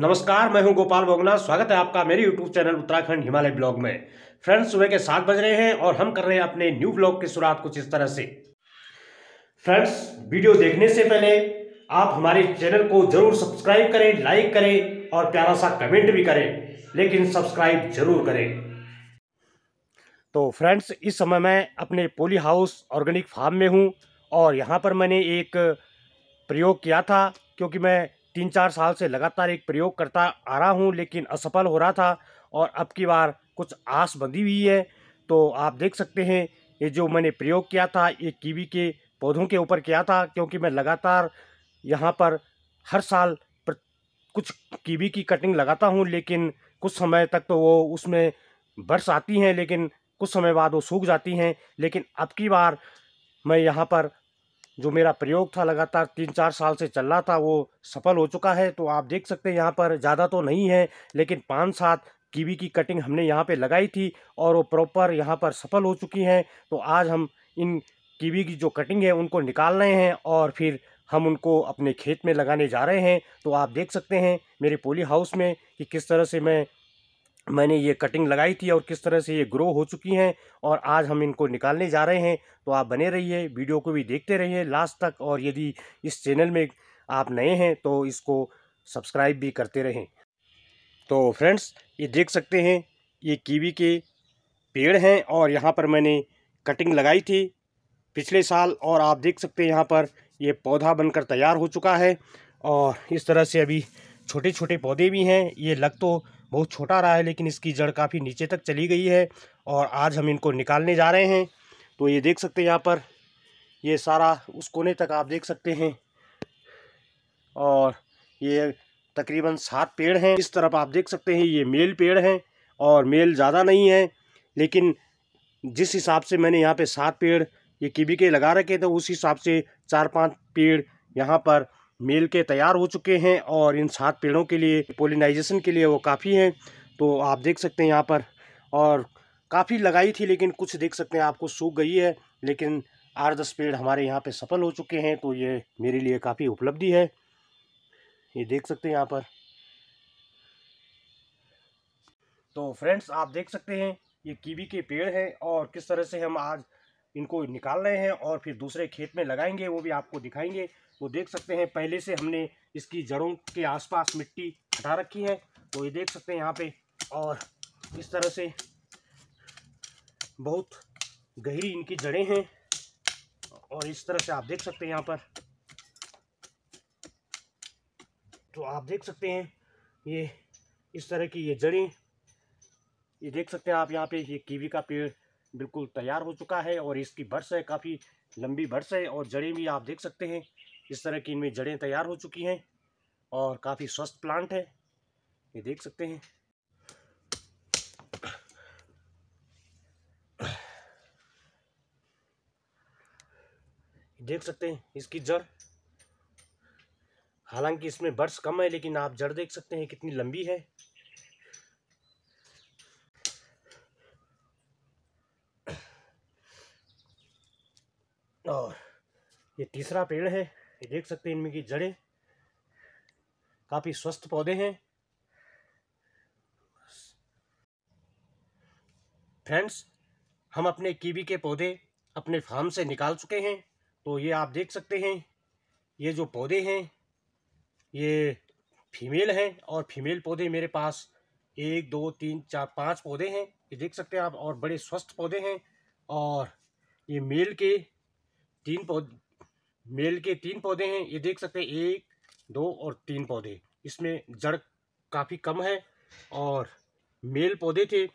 नमस्कार मैं हूं गोपाल बोगना स्वागत है आपका मेरे YouTube channel Uttarakhand Himalaya blog में फ्रेंड्स सुबह के सात बज रहे हैं और हम कर रहे हैं अपने न्यू ब्लॉग की शुरुआत कुछ इस तरह से फ्रेंड्स वीडियो देखने से पहले आप हमारे चैनल को जरूर सब्सक्राइब करें लाइक करें और प्यारा सा कमेंट भी करें लेकिन सब्सक्राइब जरूर करें तो फ्रेंड्स इस समय मैं अपने पोली हाउस ऑर्गेनिक फार्म में हूँ और यहाँ पर मैंने एक प्रयोग किया था क्योंकि मैं तीन चार साल से लगातार एक प्रयोग करता आ रहा हूँ लेकिन असफल हो रहा था और अब की बार कुछ आस बंधी हुई है तो आप देख सकते हैं ये जो मैंने प्रयोग किया था ये कीवी के पौधों के ऊपर किया था क्योंकि मैं लगातार यहाँ पर हर साल पर कुछ कीवी की कटिंग लगाता हूँ लेकिन कुछ समय तक तो वो उसमें बरस आती हैं लेकिन कुछ समय बाद वो सूख जाती हैं लेकिन अब की बार मैं यहाँ पर जो मेरा प्रयोग था लगातार तीन चार साल से चल रहा था वो सफल हो चुका है तो आप देख सकते हैं यहाँ पर ज़्यादा तो नहीं है लेकिन पाँच सात कीवी की कटिंग हमने यहाँ पे लगाई थी और वो प्रॉपर यहाँ पर सफल हो चुकी हैं तो आज हम इन कीवी की जो कटिंग है उनको निकाल रहे हैं और फिर हम उनको अपने खेत में लगाने जा रहे हैं तो आप देख सकते हैं मेरे पोली हाउस में कि किस तरह से मैं मैंने ये कटिंग लगाई थी और किस तरह से ये ग्रो हो चुकी हैं और आज हम इनको निकालने जा रहे हैं तो आप बने रहिए वीडियो को भी देखते रहिए लास्ट तक और यदि इस चैनल में आप नए हैं तो इसको सब्सक्राइब भी करते रहें तो फ्रेंड्स ये देख सकते हैं ये कीवी के पेड़ हैं और यहाँ पर मैंने कटिंग लगाई थी पिछले साल और आप देख सकते हैं यहाँ पर ये पौधा बनकर तैयार हो चुका है और इस तरह से अभी छोटे छोटे पौधे भी हैं ये लग तो बहुत छोटा रहा है लेकिन इसकी जड़ काफ़ी नीचे तक चली गई है और आज हम इनको निकालने जा रहे हैं तो ये देख सकते हैं यहाँ पर ये सारा उस कोने तक आप देख सकते हैं और ये तकरीबन सात पेड़ हैं इस तरफ आप देख सकते हैं ये मेल पेड़ हैं और मेल ज़्यादा नहीं है लेकिन जिस हिसाब से मैंने यहाँ पे सात पेड़ ये किबी के लगा रखे थे उस हिसाब से चार पांच पेड़ यहाँ पर मेल के तैयार हो चुके हैं और इन सात पेड़ों के लिए पोलिनाइजेशन के लिए वो काफ़ी हैं तो आप देख सकते हैं यहाँ पर और काफ़ी लगाई थी लेकिन कुछ देख सकते हैं आपको सूख गई है लेकिन आठ दस पेड़ हमारे यहाँ पे सफल हो चुके हैं तो ये मेरे लिए काफ़ी उपलब्धि है ये देख सकते हैं यहाँ पर तो फ्रेंड्स आप देख सकते हैं ये कीवी के पेड़ हैं और किस तरह से हम आज इनको निकाल रहे हैं और फिर दूसरे खेत में लगाएंगे वो भी आपको दिखाएंगे वो तो देख सकते हैं पहले से हमने इसकी जड़ों के आसपास मिट्टी हटा रखी है तो ये देख सकते हैं यहाँ पे और इस तरह से बहुत गहरी इनकी जड़ें हैं और इस तरह से आप देख सकते हैं यहाँ पर तो आप देख सकते हैं ये इस तरह की ये जड़ें ये देख सकते हैं आप यहाँ पे ये कीवी का पेड़ बिल्कुल तैयार हो चुका है और इसकी बर्स है काफ़ी लंबी बर्स है और जड़ें भी आप देख सकते हैं इस तरह की इनमें जड़ें तैयार हो चुकी हैं और काफ़ी स्वस्थ प्लांट है ये देख सकते हैं देख सकते हैं इसकी जड़ हालांकि इसमें बर्स कम है लेकिन आप जड़ देख सकते हैं कितनी लंबी है ये तीसरा पेड़ है ये देख सकते हैं इनमें की जड़ें काफ़ी स्वस्थ पौधे हैं फ्रेंड्स हम अपने कीवी के पौधे अपने फार्म से निकाल चुके हैं तो ये आप देख सकते हैं ये जो पौधे हैं ये फीमेल हैं और फीमेल पौधे मेरे पास एक दो तीन चार पांच पौधे हैं ये देख सकते हैं आप और बड़े स्वस्थ पौधे हैं और ये मेल के तीन पौधे मेल के तीन पौधे हैं ये देख सकते हैं एक दो और तीन पौधे इसमें जड़ काफ़ी कम है और मेल पौधे थे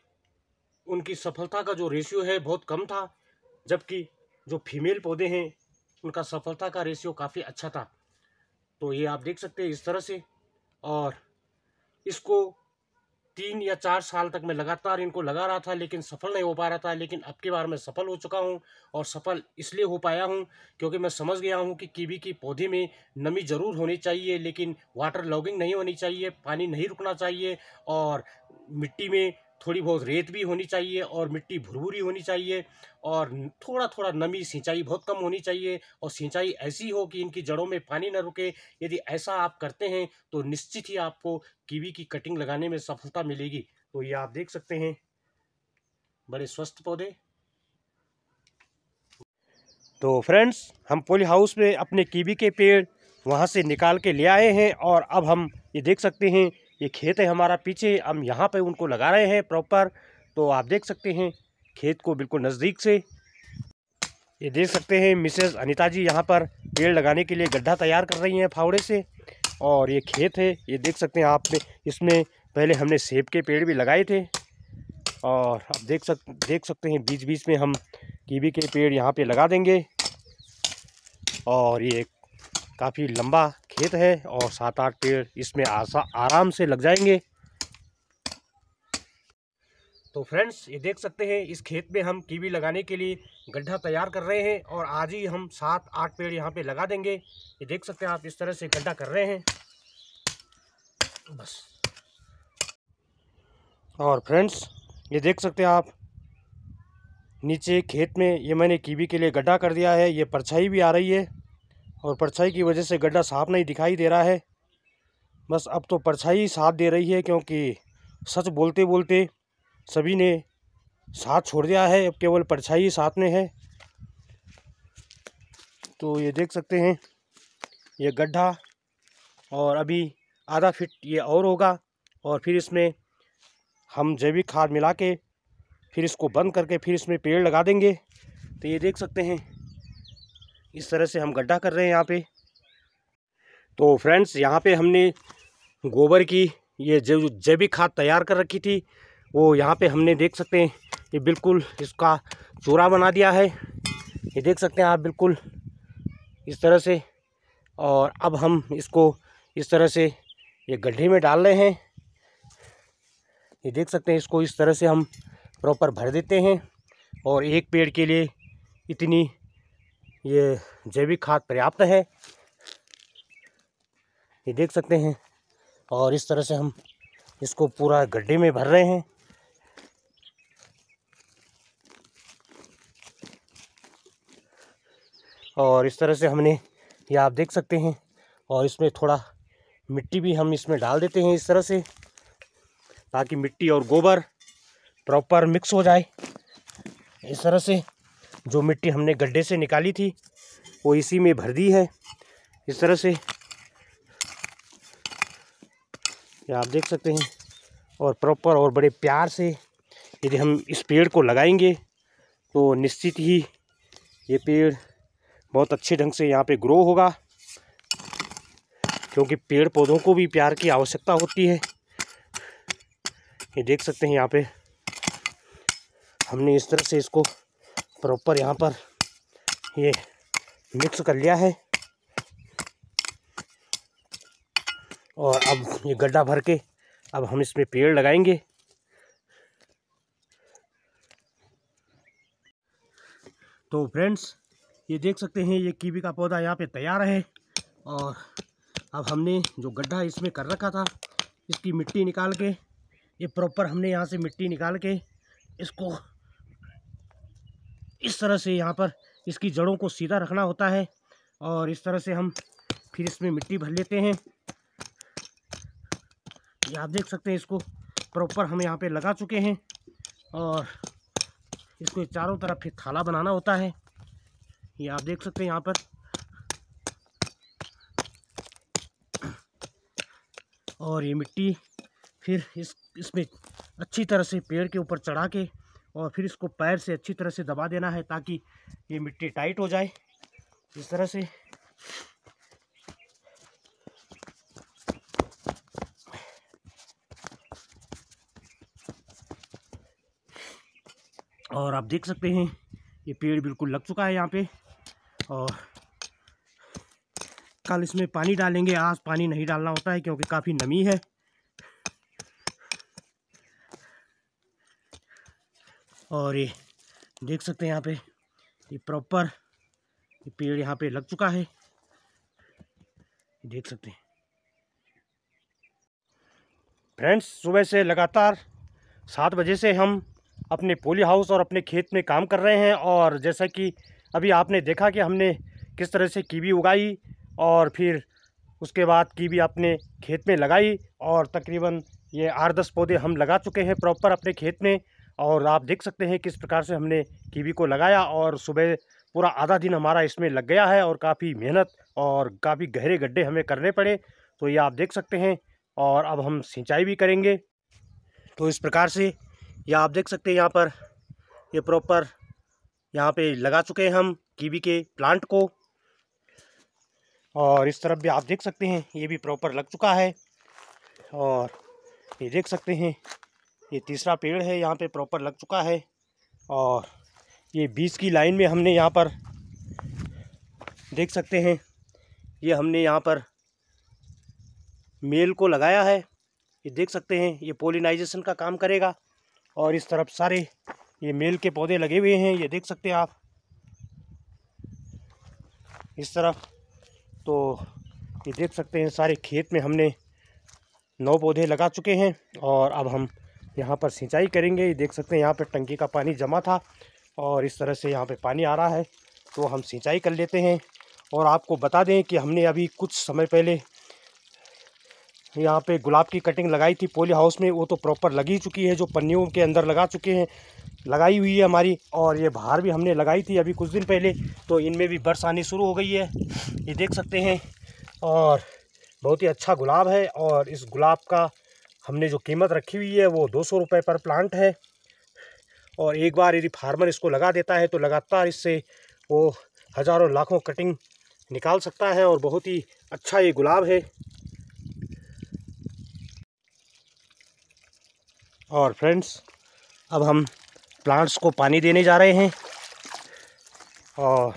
उनकी सफलता का जो रेशियो है बहुत कम था जबकि जो फीमेल पौधे हैं उनका सफलता का रेशियो काफ़ी अच्छा था तो ये आप देख सकते हैं इस तरह से और इसको तीन या चार साल तक मैं लगातार इनको लगा रहा था लेकिन सफल नहीं हो पा रहा था लेकिन अब की बार मैं सफल हो चुका हूँ और सफल इसलिए हो पाया हूँ क्योंकि मैं समझ गया हूँ कि कीवी की पौधे में नमी ज़रूर होनी चाहिए लेकिन वाटर लॉगिंग नहीं होनी चाहिए पानी नहीं रुकना चाहिए और मिट्टी में थोड़ी बहुत रेत भी होनी चाहिए और मिट्टी भुरभुरी होनी चाहिए और थोड़ा थोड़ा नमी सिंचाई बहुत कम होनी चाहिए और सिंचाई ऐसी हो कि इनकी जड़ों में पानी न रुके यदि ऐसा आप करते हैं तो निश्चित ही आपको कीवी की कटिंग लगाने में सफलता मिलेगी तो ये आप देख सकते हैं बड़े स्वस्थ पौधे तो फ्रेंड्स हम पोली हाउस में अपने कीवी के पेड़ वहाँ से निकाल के ले आए हैं और अब हम ये देख सकते हैं ये खेत है हमारा पीछे हम यहाँ पे उनको लगा रहे हैं प्रॉपर तो आप देख सकते हैं खेत को बिल्कुल नज़दीक से ये देख सकते हैं मिसेज़ अनिता जी यहाँ पर पेड़ लगाने के लिए गड्ढा तैयार कर रही हैं फावड़े से और ये खेत है ये देख सकते हैं आप इसमें पहले हमने सेब के पेड़ भी लगाए थे और आप देख सक देख सकते हैं बीच बीच में हम कीवी के पेड़ यहाँ पे लगा देंगे और ये काफ़ी लंबा खेत है और सात आठ पेड़ इसमें आसा आराम से लग जाएंगे तो फ्रेंड्स ये देख सकते हैं इस खेत में हम कीवी लगाने के लिए गड्ढा तैयार कर रहे हैं और आज ही हम सात आठ पेड़ यहाँ पे लगा देंगे ये देख सकते हैं आप इस तरह से गड्ढा कर रहे हैं बस और फ्रेंड्स ये देख सकते हैं आप नीचे खेत में ये मैंने कीवी के लिए गड्ढा कर दिया है ये परछाई भी आ रही है और परछाई की वजह से गड्ढा साफ नहीं दिखाई दे रहा है बस अब तो परछाई साथ दे रही है क्योंकि सच बोलते बोलते सभी ने साथ छोड़ दिया है अब केवल परछाई साथ में है तो ये देख सकते हैं ये गड्ढा और अभी आधा फिट ये और होगा और फिर इसमें हम जैविक खाद मिला के फिर इसको बंद करके फिर इसमें पेड़ लगा देंगे तो ये देख सकते हैं इस तरह से हम गड्ढा कर रहे हैं यहाँ पे तो फ्रेंड्स यहाँ पे हमने गोबर की ये जो जैविक खाद तैयार कर रखी थी वो यहाँ पे हमने देख सकते हैं ये बिल्कुल इसका चूरा बना दिया है ये देख सकते हैं आप बिल्कुल इस तरह से और अब हम इसको इस तरह से ये गड्ढे में डाल रहे हैं ये देख सकते हैं इसको इस तरह से हम प्रॉपर भर देते हैं और एक पेड़ के लिए इतनी ये जैविक खाद पर्याप्त है ये देख सकते हैं और इस तरह से हम इसको पूरा गड्ढे में भर रहे हैं और इस तरह से हमने ये आप देख सकते हैं और इसमें थोड़ा मिट्टी भी हम इसमें डाल देते हैं इस तरह से ताकि मिट्टी और गोबर प्रॉपर मिक्स हो जाए इस तरह से जो मिट्टी हमने गड्ढे से निकाली थी वो इसी में भर दी है इस तरह से आप देख सकते हैं और प्रॉपर और बड़े प्यार से यदि हम इस पेड़ को लगाएंगे तो निश्चित ही ये पेड़ बहुत अच्छे ढंग से यहाँ पे ग्रो होगा क्योंकि पेड़ पौधों को भी प्यार की आवश्यकता होती है ये देख सकते हैं यहाँ पे हमने इस तरह से इसको प्रॉपर यहाँ पर ये मिक्स कर लिया है और अब ये गड्ढा भर के अब हम इसमें पेड़ लगाएंगे तो फ्रेंड्स ये देख सकते हैं ये कीवी का पौधा यहाँ पे तैयार है और अब हमने जो गड्ढा इसमें कर रखा था इसकी मिट्टी निकाल के ये प्रॉपर हमने यहाँ से मिट्टी निकाल के इसको इस तरह से यहाँ पर इसकी जड़ों को सीधा रखना होता है और इस तरह से हम फिर इसमें मिट्टी भर लेते हैं ये आप देख सकते हैं इसको प्रॉपर हम यहाँ पे लगा चुके हैं और इसको चारों तरफ फिर थाला बनाना होता है ये आप देख सकते हैं यहाँ पर और ये मिट्टी फिर इस इसमें अच्छी तरह से पेड़ के ऊपर चढ़ा के और फिर इसको पैर से अच्छी तरह से दबा देना है ताकि ये मिट्टी टाइट हो जाए इस तरह से और आप देख सकते हैं ये पेड़ बिल्कुल लग चुका है यहाँ पे और कल इसमें पानी डालेंगे आज पानी नहीं डालना होता है क्योंकि काफ़ी नमी है और ये देख सकते हैं यहाँ पे ये प्रॉपर ये पेड़ यहाँ पे लग चुका है देख सकते हैं फ्रेंड्स सुबह से लगातार सात बजे से हम अपने पोली हाउस और अपने खेत में काम कर रहे हैं और जैसा कि अभी आपने देखा कि हमने किस तरह से कीवी उगाई और फिर उसके बाद कीवी अपने खेत में लगाई और तकरीबन ये आठ दस पौधे हम लगा चुके हैं प्रॉपर अपने खेत में और आप देख सकते हैं किस प्रकार से हमने कीवी को लगाया और सुबह पूरा आधा दिन हमारा इसमें लग गया है और काफ़ी मेहनत और काफ़ी गहरे गड्ढे हमें करने पड़े तो ये आप देख सकते हैं और अब हम सिंचाई भी करेंगे तो इस प्रकार से यह आप देख सकते हैं यहाँ पर ये प्रॉपर यहाँ पे लगा चुके हैं हम कीवी के प्लांट को और इस तरफ भी आप देख सकते हैं ये भी प्रॉपर लग चुका है और ये देख सकते हैं ये तीसरा पेड़ है यहाँ पे प्रॉपर लग चुका है और ये बीच की लाइन में हमने यहाँ पर देख सकते हैं ये हमने यहाँ पर मेल को लगाया है ये देख सकते हैं ये पोलिनाइजेशन का काम करेगा और इस तरफ सारे ये मेल के पौधे लगे हुए हैं ये देख सकते हैं आप इस तरफ तो ये देख सकते हैं सारे खेत में हमने नौ पौधे लगा चुके हैं और अब हम यहाँ पर सिंचाई करेंगे ये देख सकते हैं यहाँ पर टंकी का पानी जमा था और इस तरह से यहाँ पर पानी आ रहा है तो हम सिंचाई कर लेते हैं और आपको बता दें कि हमने अभी कुछ समय पहले यहाँ पे गुलाब की कटिंग लगाई थी पोली हाउस में वो तो प्रॉपर लगी चुकी है जो पन्नियों के अंदर लगा चुके हैं लगाई हुई है हमारी और ये बाहर भी हमने लगाई थी अभी कुछ दिन पहले तो इनमें भी बर्स आनी शुरू हो गई है ये देख सकते हैं और बहुत ही अच्छा गुलाब है और इस गुलाब का हमने जो कीमत रखी हुई है वो दो सौ रुपये पर प्लांट है और एक बार यदि फार्मर इसको लगा देता है तो लगातार इससे वो हज़ारों लाखों कटिंग निकाल सकता है और बहुत ही अच्छा ये गुलाब है और फ्रेंड्स अब हम प्लांट्स को पानी देने जा रहे हैं और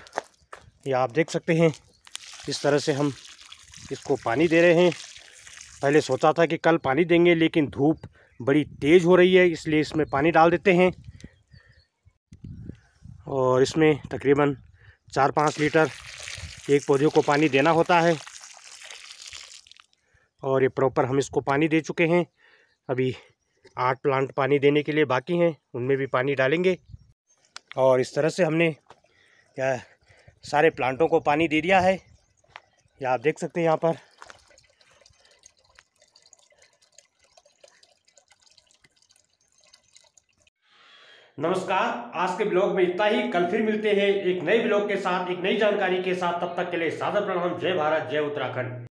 ये आप देख सकते हैं इस तरह से हम इसको पानी दे रहे हैं पहले सोचा था कि कल पानी देंगे लेकिन धूप बड़ी तेज़ हो रही है इसलिए इसमें पानी डाल देते हैं और इसमें तकरीबन चार पाँच लीटर एक पौधे को पानी देना होता है और ये प्रॉपर हम इसको पानी दे चुके हैं अभी आठ प्लांट पानी देने के लिए बाकी हैं उनमें भी पानी डालेंगे और इस तरह से हमने सारे प्लांटों को पानी दे दिया है या आप देख सकते हैं यहाँ पर नमस्कार आज के ब्लॉग में इतना ही कल फिर मिलते हैं एक नए ब्लॉग के साथ एक नई जानकारी के साथ तब तक के लिए सादर प्रणाम जय भारत जय उत्तराखंड